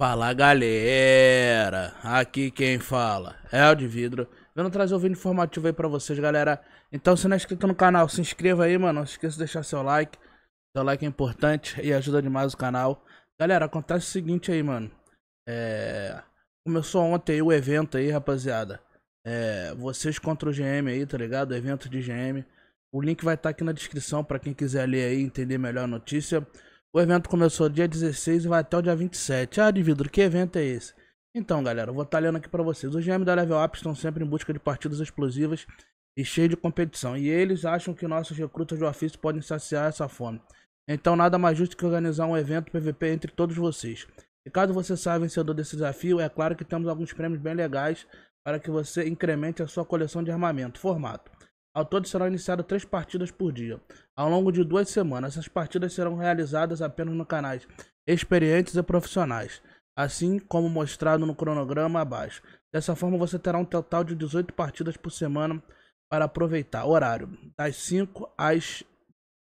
Fala galera, aqui quem fala é o de vidro. Vendo trazer o vídeo informativo aí pra vocês, galera. Então, se não é inscrito no canal, se inscreva aí, mano. Não esqueça de deixar seu like. Seu like é importante e ajuda demais o canal. Galera, acontece o seguinte aí, mano. É... Começou ontem o evento aí, rapaziada. É... Vocês contra o GM aí, tá ligado? O evento de GM. O link vai estar tá aqui na descrição pra quem quiser ler aí e entender melhor a notícia. O evento começou dia 16 e vai até o dia 27. Ah, de vidro, que evento é esse? Então, galera, eu vou estar lendo aqui para vocês. Os GM da Level Up estão sempre em busca de partidas explosivas e cheios de competição. E eles acham que nossos recrutas de ofício podem saciar essa fome. Então, nada mais justo que organizar um evento PVP entre todos vocês. E caso você saia vencedor desse desafio, é claro que temos alguns prêmios bem legais para que você incremente a sua coleção de armamento. Formato. Ao todo serão iniciadas três partidas por dia, ao longo de duas semanas. Essas partidas serão realizadas apenas no canais experientes e profissionais, assim como mostrado no cronograma abaixo. Dessa forma, você terá um total de 18 partidas por semana para aproveitar. Horário: das 5 às,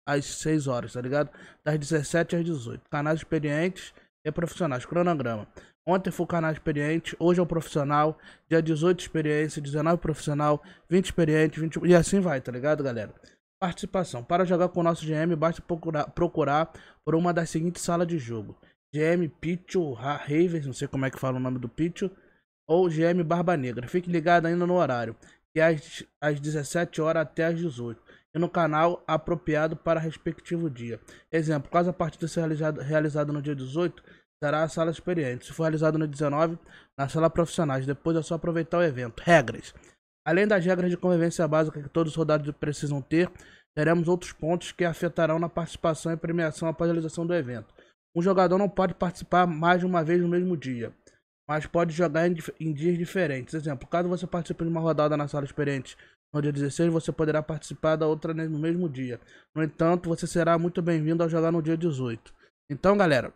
às 6 horas, tá ligado? Das 17 às 18. Canais experientes e profissionais. Cronograma: Ontem foi o canal experiente, hoje é o profissional. Dia 18 experiência, 19 profissional, 20 experiente, 20... E assim vai, tá ligado, galera? Participação. Para jogar com o nosso GM, basta procurar, procurar por uma das seguintes salas de jogo. GM Pichu Ravens, não sei como é que fala o nome do Pichu, ou GM Barba Negra. Fique ligado ainda no horário, que é às, às 17 horas até às 18 e no canal apropriado para respectivo dia. Exemplo, caso a partida seja realizada no dia 18, será a sala experiente. Se for realizado no 19, na sala profissionais. Depois é só aproveitar o evento. Regras. Além das regras de convivência básica que todos os rodados precisam ter, teremos outros pontos que afetarão na participação e premiação após a realização do evento. Um jogador não pode participar mais de uma vez no mesmo dia, mas pode jogar em, em dias diferentes. Exemplo, caso você participe de uma rodada na sala experiente no dia 16, você poderá participar da outra no mesmo dia. No entanto, você será muito bem-vindo ao jogar no dia 18. Então, galera,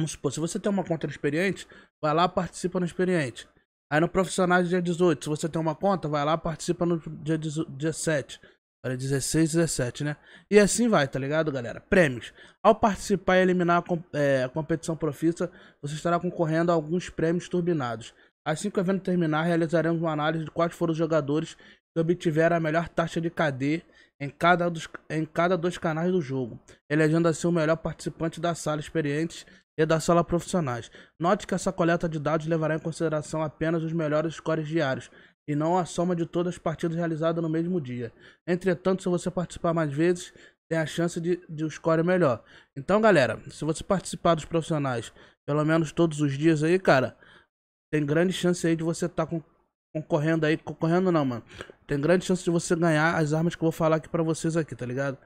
Vamos supor, se você tem uma conta no experiente, vai lá participa no experiente. Aí no profissional dia 18, se você tem uma conta, vai lá participa no dia 17. Para 16, 17, né? E assim vai, tá ligado, galera? Prêmios. Ao participar e eliminar a, é, a competição profissa, você estará concorrendo a alguns prêmios turbinados. Assim que o evento terminar, realizaremos uma análise de quais foram os jogadores que obtiveram a melhor taxa de KD em cada, dos, em cada dos canais do jogo, elegendo assim o melhor participante da sala experientes e da sala profissionais. Note que essa coleta de dados levará em consideração apenas os melhores scores diários e não a soma de todas as partidas realizadas no mesmo dia. Entretanto, se você participar mais vezes, tem a chance de, de um score melhor. Então, galera, se você participar dos profissionais pelo menos todos os dias aí, cara, tem grande chance aí de você estar tá concorrendo aí, concorrendo não, mano. Tem grande chance de você ganhar as armas que eu vou falar aqui para vocês aqui, tá ligado?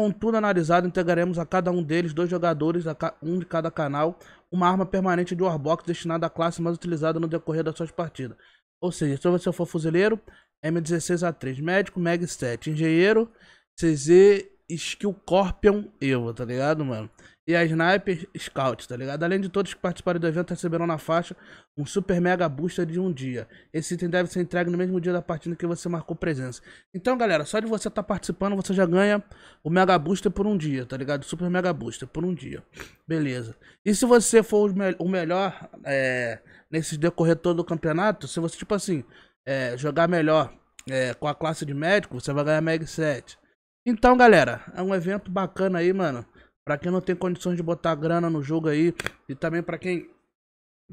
Com tudo analisado, entregaremos a cada um deles dois jogadores, um de cada canal, uma arma permanente de Warbox destinada à classe mais utilizada no decorrer das suas partidas. Ou seja, se você for fuzileiro, M16A3, médico, Mag 7, engenheiro, CZ, Skill Corpion, Evo, tá ligado, mano? e a Sniper Scout, tá ligado? Além de todos que participaram do evento receberão na faixa um super mega booster de um dia. Esse item deve ser entregue no mesmo dia da partida que você marcou presença. Então, galera, só de você estar tá participando, você já ganha o mega booster por um dia, tá ligado? Super mega booster por um dia. Beleza. E se você for o, me o melhor é, nesse decorrer todo do campeonato, se você, tipo assim, é, jogar melhor é, com a classe de médico, você vai ganhar Mag 7. Então, galera, é um evento bacana aí, mano. Pra quem não tem condições de botar grana no jogo aí. E também pra quem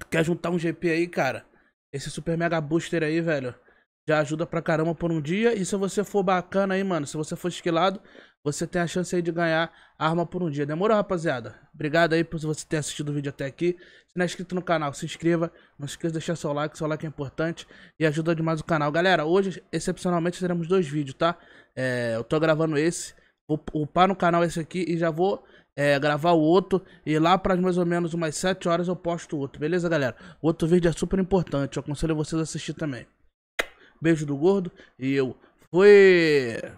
quer juntar um GP aí, cara. Esse Super Mega Booster aí, velho. Já ajuda pra caramba por um dia. E se você for bacana aí, mano. Se você for esquilado, você tem a chance aí de ganhar arma por um dia. Demorou, rapaziada? Obrigado aí por você ter assistido o vídeo até aqui. Se não é inscrito no canal, se inscreva. Não se esqueça de deixar seu like, seu like é importante e ajuda demais o canal. Galera, hoje, excepcionalmente, teremos dois vídeos, tá? É, eu tô gravando esse Vou upar no canal esse aqui e já vou é, gravar o outro. E lá para mais ou menos umas 7 horas eu posto outro, beleza, galera? O outro vídeo é super importante, eu aconselho vocês a assistir também. Beijo do gordo e eu fui!